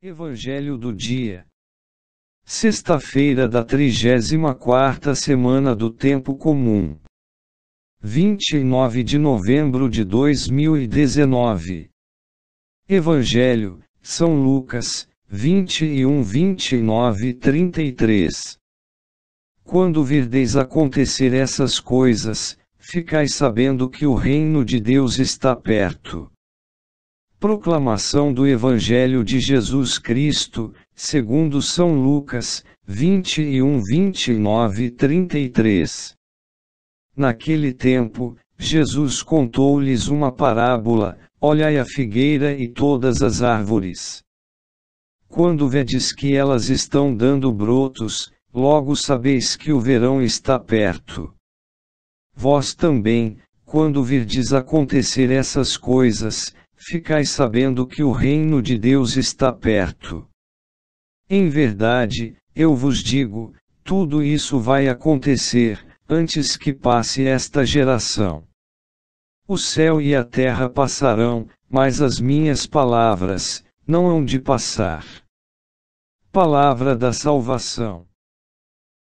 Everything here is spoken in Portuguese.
Evangelho do dia. Sexta-feira da 34ª semana do tempo comum. 29 de novembro de 2019. Evangelho, São Lucas, 21, 29, 33. Quando virdeis acontecer essas coisas, ficais sabendo que o reino de Deus está perto. Proclamação do Evangelho de Jesus Cristo, segundo São Lucas, 21, 29, 33. Naquele tempo, Jesus contou-lhes uma parábola: Olhai a figueira e todas as árvores. Quando vedes que elas estão dando brotos, logo sabeis que o verão está perto. Vós também, quando virdes acontecer essas coisas, ficai sabendo que o reino de Deus está perto. Em verdade, eu vos digo, tudo isso vai acontecer, antes que passe esta geração. O céu e a terra passarão, mas as minhas palavras, não hão de passar. Palavra da Salvação.